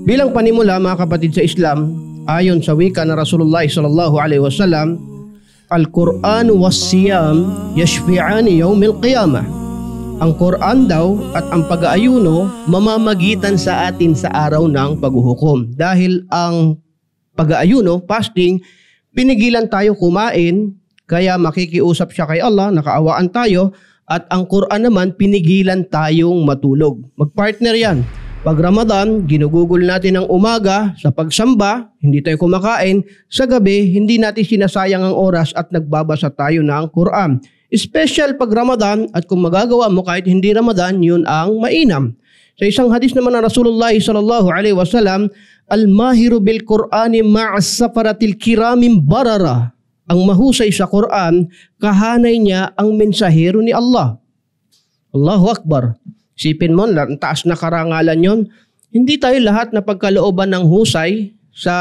Bilang panimula mga kapatid sa Islam, ayon sa wika na Rasulullah sallallahu alaihi wasallam, Al-Quran was siyam yashfi'ani yawmil qiyamah. Ang Quran daw at ang pag-aayuno mamamagitan sa atin sa araw ng paghuhukom. Dahil ang pag-aayuno, fasting, pinigilan tayo kumain, kaya makikiusap siya kay Allah, nakaawaan tayo, at ang Quran naman, pinigilan tayong matulog. Magpartner yan. Pag Ramadan, ginugugol natin ang umaga sa pagsamba, hindi tayo kumakain. Sa gabi, hindi natin sinasayang ang oras at nagbabasa tayo ng Quran. Special pag Ramadan at kung magagawa mo kahit hindi Ramadan, yun ang mainam. Sa isang hadis naman ng Rasulullah sallallahu alaihi wasallam, Al-mahiru bil Qur'ani ma'as safaratil kiramin barara. Ang mahusay sa Quran, kahanay niya ang mensahero ni Allah. Allahu Akbar. Sipin mo, ang taas na karangalan yon. Hindi tayo lahat na pagkalooban ng husay sa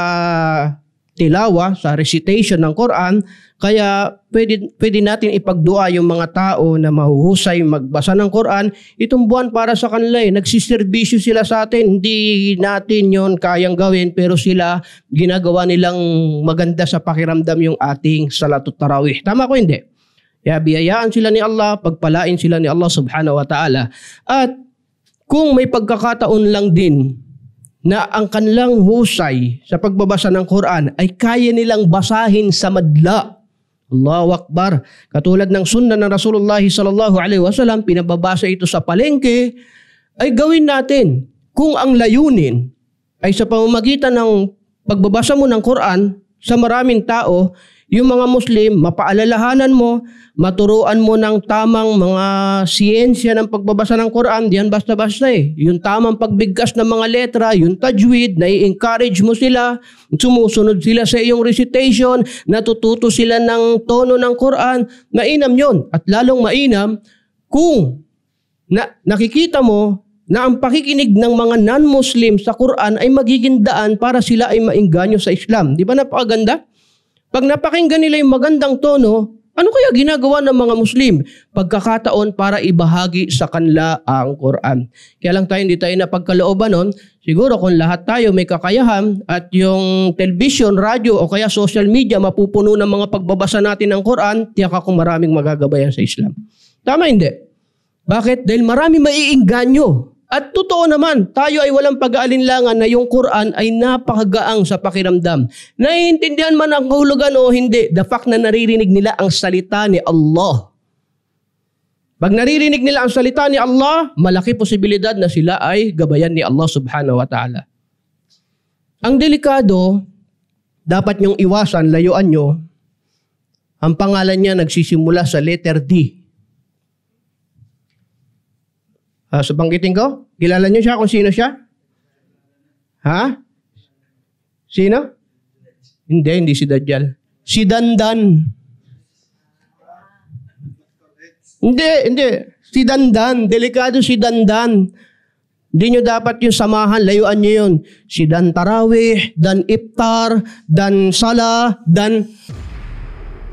tilawa, sa recitation ng Quran. Kaya pwede, pwede natin ipagdua yung mga tao na mahuhusay magbasa ng Quran. Itong buwan para sa kanila eh. Nagsiservisyo sila sa atin. Hindi natin yon kayang gawin pero sila ginagawa nilang maganda sa pakiramdam yung ating salatut tarawih. Tama ko hindi? Kaya biyayaan sila ni Allah, pagpalain sila ni Allah subhanahu wa ta'ala. At kung may pagkakataon lang din na ang kanilang husay sa pagbabasa ng Quran ay kaya nilang basahin sa madla. Allahu Akbar. Katulad ng sunna ng Rasulullah sallallahu alaihi wasallam, pinababasa ito sa palengke, ay gawin natin kung ang layunin ay sa pamamagitan ng pagbabasa mo ng Quran sa maraming tao, yung mga Muslim, mapaalalahanan mo, maturuan mo ng tamang mga siyensya ng pagbabasa ng Quran, diyan basta-basta eh. Yung tamang pagbigkas ng mga letra, yung tajwid, nai-encourage mo sila, sumusunod sila sa iyong recitation, natututo sila ng tono ng Quran, mainam yon At lalong mainam kung na, nakikita mo na ang pakikinig ng mga non-Muslim sa Quran ay magiging daan para sila ay mainganyo sa Islam. Di ba napakaganda? Pag napakinggan nila yung magandang tono, ano kaya ginagawa ng mga Muslim? Pagkakataon para ibahagi sa kanila ang Quran. Kaya lang tayo hindi tayo napagkalooban nun. Siguro kung lahat tayo may kakayahan at yung television, radyo o kaya social media mapupuno ng mga pagbabasa natin ng Quran, tiyak akong maraming magagabayan sa Islam. Tama hindi? Bakit? Dahil marami maiingganyo at totoo naman, tayo ay walang pag-aalinlangan na yung Quran ay napakagaang sa pakiramdam. Naiintindihan man ang kahulugan o hindi, the fact na naririnig nila ang salita ni Allah. Pag naririnig nila ang salita ni Allah, malaki posibilidad na sila ay gabayan ni Allah subhanahu wa ta'ala. Ang delikado, dapat niyong iwasan, layuan niyo, ang pangalan niya nagsisimula sa letter D Uh, so banggitin ko, kilala niyo siya kung sino siya? Ha? Sino? Hindi, hindi si Dajjal. Si Dandan. Hindi, hindi. Si Dandan. Delikado si Dandan. Hindi nyo dapat yung samahan, layuan nyo yun. Si Dan Tarawih, Dan Iftar, Dan Sala, Dan...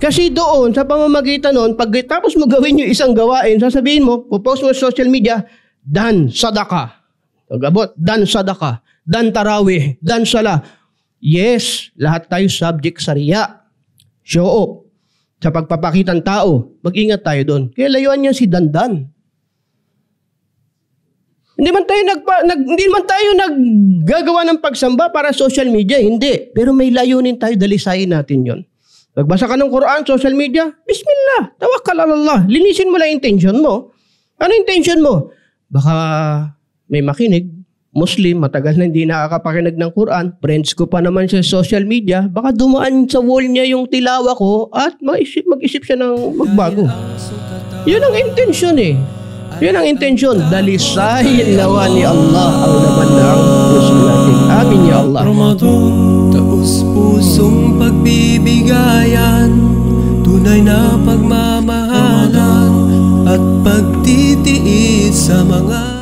Kasi doon, sa pamamagitan noon, pag tapos mo gawin yung isang gawain, sasabihin mo, pupost mo sa social media, dan sadaka. Gabot, dan sadaka, dan tarawih, dan sala. Yes, lahat tayo subject sa riya. Show up. Sa pagpapakita ng tao, mag-ingat tayo doon. Kaya layuan niya si Dandan. Hindi man tayo nagpa, nag, hindi man tayo naggagawa ng pagsamba para social media, hindi. Pero may layunin tayo, dalisayin natin 'yon. Nagbasa ka ng Quran, social media, bismillah, tawakkal ala Allah. Linisin mo lang intention mo. Ano intention mo? Baka may makinig, Muslim, matagal na hindi nakakapakinig ng Quran, friends ko pa naman sa social media, baka dumaan sa wall niya yung tilawa ko at mag-isip, mag-isip siya ng magbago. Yun ang intention eh. Yun ang intention. Dalisayin nawa ni Allah ang laman ng puso natin. Amin ya Allah. Ramadan, taos pusong pagbibigayan, tunay na pagmamahalan, maliit sa mga